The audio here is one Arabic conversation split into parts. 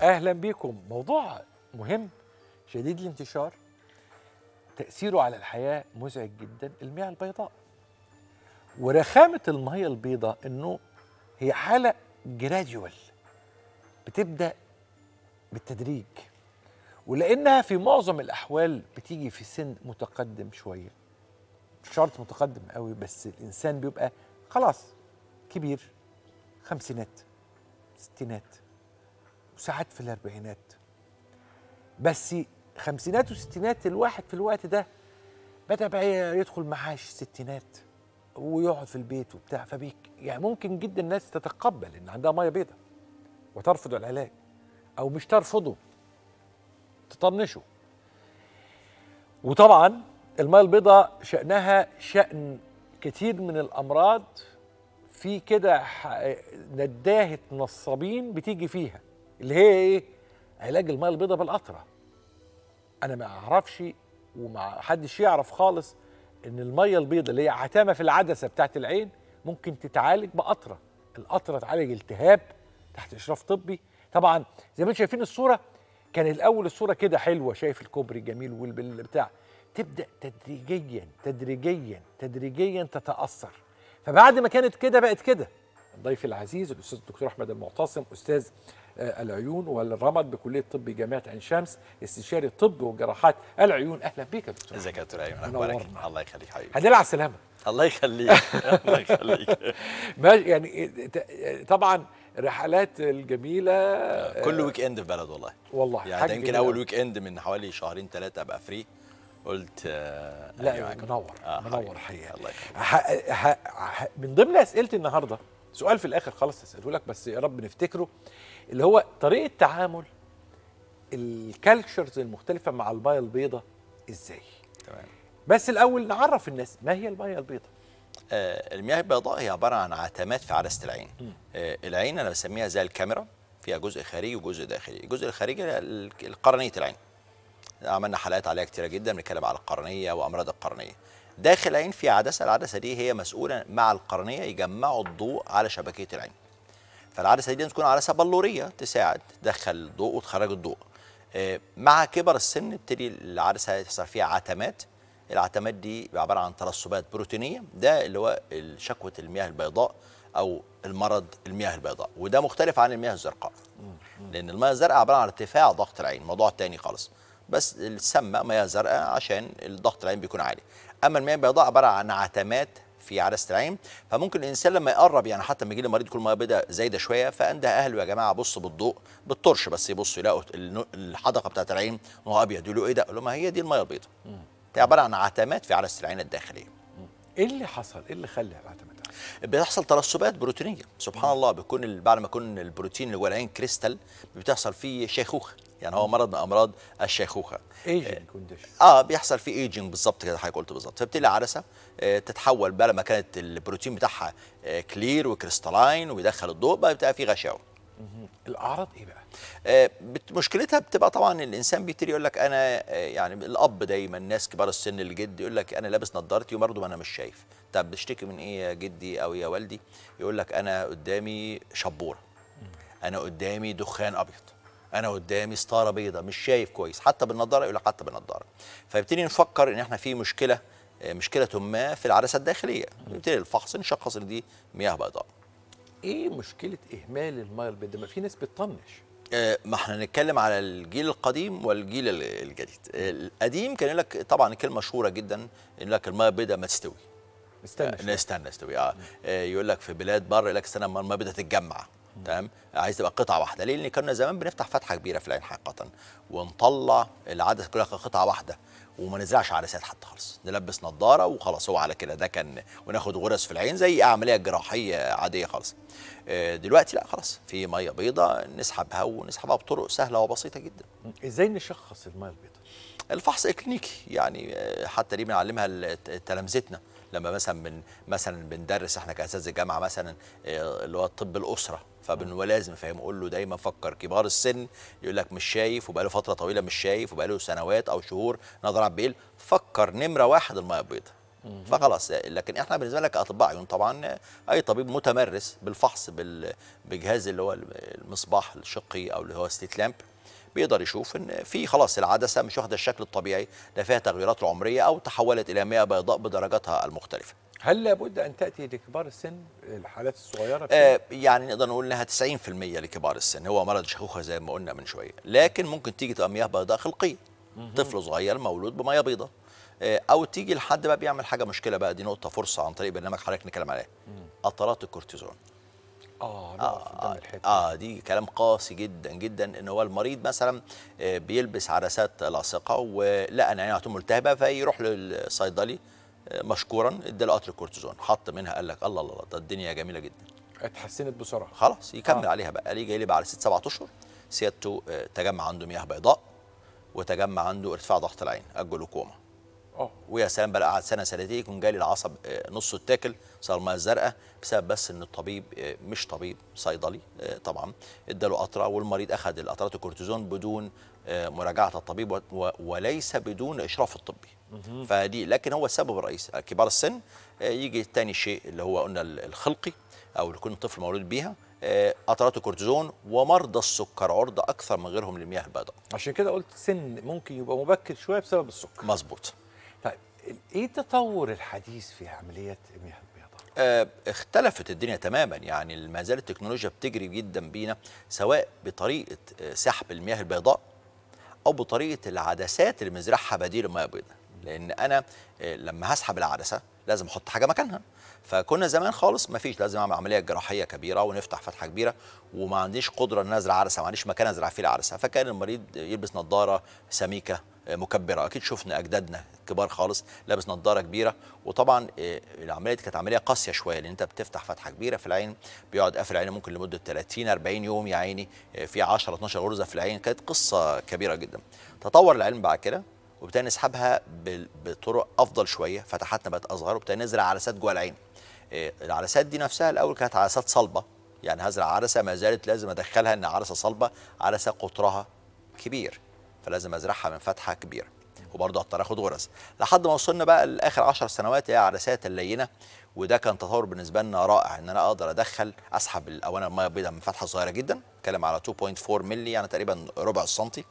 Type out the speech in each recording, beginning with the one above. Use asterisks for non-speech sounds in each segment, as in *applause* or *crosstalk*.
اهلا بيكم موضوع مهم شديد الانتشار تاثيره على الحياه مزعج جدا المياه البيضاء ورخامه الميه البيضاء انه هي حاله جراديوال بتبدا بالتدريج ولانها في معظم الاحوال بتيجي في سن متقدم شويه مش شرط متقدم قوي بس الانسان بيبقى خلاص كبير خمسينات ستينات وساعات في الاربعينات بس خمسينات وستينات الواحد في الوقت ده بدا بقى يدخل معاش ستينات ويقعد في البيت وبتاع فبيك يعني ممكن جدا الناس تتقبل ان عندها ميه بيضة وترفض العلاج او مش ترفضه تطنشه وطبعا الميه البيضاء شانها شان كتير من الامراض في كده نداهه نصابين بتيجي فيها اللي هي ايه علاج الميه البيضاء بالقطره انا ما اعرفش وما حدش يعرف خالص ان الميه البيضاء اللي هي عتامه في العدسه بتاعت العين ممكن تتعالج بقطره القطره تعالج التهاب تحت اشراف طبي طبعا زي ما انتم شايفين الصوره كان الاول الصوره كده حلوه شايف الكوبري الجميل والبتاع تبدا تدريجيا تدريجيا تدريجيا تتاثر فبعد ما كانت كده بقت كده الضيف العزيز الاستاذ الدكتور احمد المعتصم استاذ آه، العيون والرمد بكليه طب جامعه عين شمس استشاري طب وجراحات العيون اهلا بك يا دكتور ازيك يا دكتور ايمن اخبارك الله يخليك حبيبي هنلعب سلامه الله يخليك *laughs* الله يخليك *laughs* يعني طبعا رحلات الجميله آه، كل ويك اند في بلد والله والله يعني ده يمكن اول ويك اند من حوالي شهرين ثلاثه ابقى فري قلت آه، لا أيوة منور آه منور حقيقه الله يخليك من ضمن اسئله النهارده سؤال في الاخر خالص هساله لك بس يا رب نفتكره اللي هو طريقه تعامل الكالتشرز المختلفه مع البايه البيضاء ازاي تمام بس الاول نعرف الناس ما هي البايه البيضاء آه المياه البيضاء هي عباره عن عتمات في عدسه العين آه العين انا بسميها زي الكاميرا فيها جزء خارجي وجزء داخلي الجزء الخارجي القرنيه العين عملنا حلقات عليها كتيره جدا بنتكلم على القرنيه وامراض القرنيه داخل العين في عدسه العدسه دي هي مسؤوله مع القرنيه يجمعوا الضوء على شبكيه العين فالعدسه دي تكون عدسه بلوريه تساعد تدخل الضوء وتخرج الضوء آه، مع كبر السن تبتدي العدسه يحصل فيها عتمات العتمات دي عباره عن ترسبات بروتينيه ده اللي هو شكوه المياه البيضاء او المرض المياه البيضاء وده مختلف عن المياه الزرقاء لان المياه الزرقاء عباره عن ارتفاع ضغط العين موضوع تاني خالص بس السمة مياه زرقاء عشان الضغط العين بيكون عالي اما المياه البيضاء عباره عن عتمات في عدسه العين فممكن الانسان لما يقرب يعني حتى لما يجي المريض كل ما بدا زايده شويه فانده اهله يا جماعه بص بالضوء بالطرش بس يبصوا يلاقوا الحدقه بتاعت العين نوع ابيض يقولوا ايه ده؟ يقول لهم ما هي دي المياه البيضاء. دي عباره عن عتمات في عدسه العين الداخليه. ايه اللي حصل؟ ايه اللي خلى العتمات؟ بتحصل ترسبات بروتينيه سبحان الله بيكون بعد ما يكون البروتين اللي جوه العين كريستال بتحصل فيه شيخوخه يعني هو مرض من امراض الشيخوخه ايجينج آه، كونديشن اه بيحصل فيه ايجينج بالظبط كده حضرتك قلت بالظبط فبتلاقي العدسه آه تتحول بقى لما كانت البروتين بتاعها آه كلير وكريستالاين وبيدخل الضوء بقى بتبقى فيه غشاوه الاعراض ايه بقى؟ آه مشكلتها بتبقى طبعا الانسان بيبتدي يقول لك انا آه يعني الاب دايما الناس كبار السن الجد يقول لك انا لابس نظارتي وبرضه ما انا مش شايف طب بتشتكي من ايه يا جدي او يا والدي يقول لك انا قدامي شبوره انا قدامي دخان ابيض انا قدامي ستاره بيضاء مش شايف كويس حتى بالنضاره يقول لك حتى بالنضاره فيبتدي نفكر ان احنا في مشكله آه، مشكله ما في العدسه الداخليه يبتدي الفحص نشخص ان دي مياه بيضاء ايه مشكله اهمال المياه البيضاء ما في ناس بتطنش آه، ما احنا نتكلم على الجيل القديم والجيل الجديد القديم كان لك طبعا كلمه مشهوره جدا يقول لك المياه البيضاء ما تستوي استنى استنى آه، استوي اه يقول لك في بلاد بره يقول لك استنى ما بدها تتجمع تمام عايز تبقى قطعه واحده ليه؟ لان كنا زمان بنفتح فتحه كبيره في العين حقيقه ونطلع العدسه كلها قطعه واحده وما نزرعش عدسات حتى خالص نلبس نظاره وخلاص هو على كده ده كان وناخد غرز في العين زي عمليه جراحيه عاديه خالص آه، دلوقتي لا خلاص في ميه بيضاء نسحبها ونسحبها بطرق سهله وبسيطه جدا ازاي نشخص الميه البيضاء الفحص الكلينيكي يعني آه، حتى دي بنعلمها تلامذتنا لما مثلا من مثلا بندرس احنا كاساتذه جامعه مثلا آه، اللي هو طب الاسره فبنلازم لازم فاهم اقول له دايما فكر كبار السن يقول لك مش شايف وبقاله فتره طويله مش شايف وبقاله سنوات او شهور نظر عبيل فكر نمره واحد الميه البيضاء فخلاص لكن احنا بالنسبه لك اطباء عيون يعني طبعا اي طبيب متمرس بالفحص بجهاز اللي هو المصباح الشقي او اللي هو ستيت لامب بيقدر يشوف ان في خلاص العدسه مش واخده الشكل الطبيعي ده فيها تغيرات عمريه او تحولت الى مياه بيضاء بدرجاتها المختلفه هل لابد ان تاتي لكبار السن الحالات الصغيره آه يعني نقدر نقول انها 90% لكبار السن هو مرض شيخوخه زي ما قلنا من شويه لكن ممكن تيجي تبقى مياه بيضاء خلقيه طفل صغير مولود بمياه بيضاء آه، او تيجي لحد بقى بيعمل حاجه مشكله بقى دي نقطه فرصه عن طريق برنامج حضرتك نتكلم عليها قطرات الكورتيزون اه آه, آه،, اه دي كلام قاسي جدا جدا ان هو المريض مثلا آه، بيلبس عدسات لاصقه ولقى ان عينه ملتهبه فيروح للصيدلي آه، مشكورا اداله قطر كورتيزون حط منها قال لك الله الله ده الدنيا جميله جدا اتحسنت بسرعه خلاص يكمل آه. عليها بقى ليه جاي لي بعد ست سبعة اشهر سيادته تجمع عنده مياه بيضاء وتجمع عنده ارتفاع ضغط العين الجلوكوما اه ويا سلام بقى قعد سنه سنتين يكون جالي العصب آه، نصه اتاكل صار الزرقاء بسبب بس ان الطبيب آه، مش طبيب صيدلي آه، طبعا اداله قطره والمريض اخذ القطرات الكورتيزون بدون مراجعه الطبيب وليس بدون اشراف الطبي فدي لكن هو السبب الرئيسي كبار السن يجي تاني شيء اللي هو قلنا الخلقي او يكون الطفل مولود بيها قطرات الكورتيزون ومرضى السكر عرضه اكثر من غيرهم للمياه البيضاء عشان كده قلت سن ممكن يبقى مبكر شويه بسبب السكر مظبوط طيب ايه تطور الحديث في عمليه المياه البيضاء؟ اختلفت الدنيا تماما يعني ما زالت التكنولوجيا بتجري جدا بينا سواء بطريقه سحب المياه البيضاء او بطريقه العدسات اللي بنزرعها بديل المياه البيضاء لان انا آه، لما هسحب العدسه لازم احط حاجه مكانها فكنا زمان خالص ما فيش لازم اعمل عمليه جراحيه كبيره ونفتح فتحه كبيره وما عنديش قدره ان ازرع عدسه ما عنديش مكان ازرع فيه العدسه فكان المريض يلبس نظاره سميكه مكبره اكيد شفنا اجدادنا كبار خالص لابس نظاره كبيره وطبعا آه، العمليه كانت عمليه قاسيه شويه لان انت بتفتح فتحه كبيره في العين بيقعد قافل العين ممكن لمده 30 40 يوم يا عيني آه، في 10 12 غرزه في العين كانت قصه كبيره جدا تطور العلم بعد كده وبالتالي نسحبها بطرق افضل شويه فتحاتنا بقت اصغر وبالتالي نزرع عدسات جوه العين آه، العدسات دي نفسها الاول كانت عدسات صلبه يعني هزرع عدسه ما زالت لازم ادخلها ان عدسه صلبه عدسه قطرها كبير فلازم ازرعها من فتحه كبيره وبرضه هضطر اخد غرز لحد ما وصلنا بقى لاخر 10 سنوات هي عدسات اللينه وده كان تطور بالنسبه لنا رائع ان انا اقدر ادخل اسحب الاونه الميه البيضاء من فتحه صغيره جدا اتكلم على 2.4 مللي يعني تقريبا ربع السنتي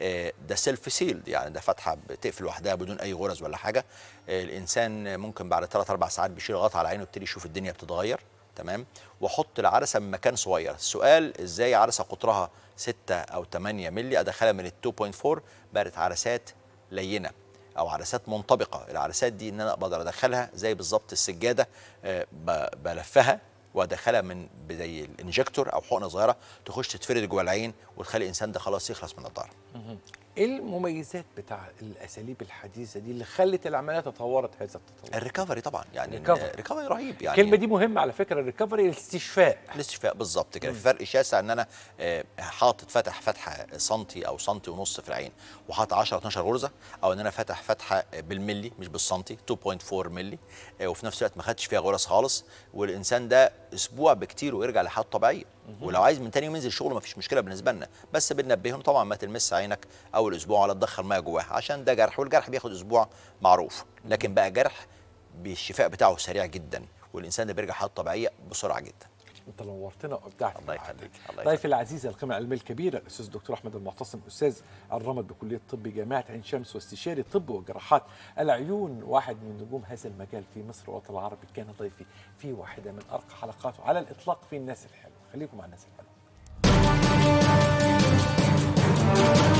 آه، ده سيلف سيلد يعني ده فتحه بتقفل لوحدها بدون اي غرز ولا حاجه آه، الانسان ممكن بعد 3 4 ساعات بيشيل غطاء على عينه ويبتدي يشوف الدنيا بتتغير تمام واحط العدسه من مكان صغير السؤال ازاي عدسه قطرها 6 او 8 مللي ادخلها من ال 2.4 بقت عدسات لينه او عدسات منطبقه العدسات دي ان انا بقدر ادخلها زي بالظبط السجاده آه، بلفها وادخلها من زي الانجكتور او حقنه صغيره تخش تتفرد جوه العين وتخلي الانسان ده خلاص يخلص من الضرر ايه المميزات بتاع الاساليب الحديثه دي اللي خلت العمليه تطورت هذا التطور؟ الريكفري طبعا يعني الريكفري رهيب يعني الكلمه دي مهمه على فكره الريكفري الاستشفاء الاستشفاء بالظبط كده في فرق شاسع ان انا آه، حاطط فتح فتحه سنتي او سنتي ونص في العين وحاطط 10 12 غرزه او ان انا فتح فتحه بالملي مش بالسنتي 2.4 ملي آه، وفي نفس الوقت ما خدتش فيها غرز خالص والانسان ده اسبوع بكتير ويرجع لحالته طبيعيه ولو عايز من تاني يوم ينزل شغل مفيش مشكله بالنسبه لنا بس بننبههم طبعا ما تلمس عينك اول اسبوع ولا تدخل ميه جواها عشان ده جرح والجرح بياخد اسبوع معروف لكن بقى جرح بالشفاء بتاعه سريع جدا والانسان ده بيرجع حالته طبيعيه بسرعه جدا انت نورتنا وابدعت الله يخليك ضيفي العزيز القيمه العلميه الكبيره الاستاذ دكتور احمد المعتصم استاذ الرمد بكليه الطب جامعه عين شمس واستشاري طب وجراحات العيون واحد من نجوم هذا المجال في مصر والوطن العربي كان ضيفي في واحده من ارقى حلقاته على الاطلاق في الناس الحلوه خليكم مع الناس الحلوه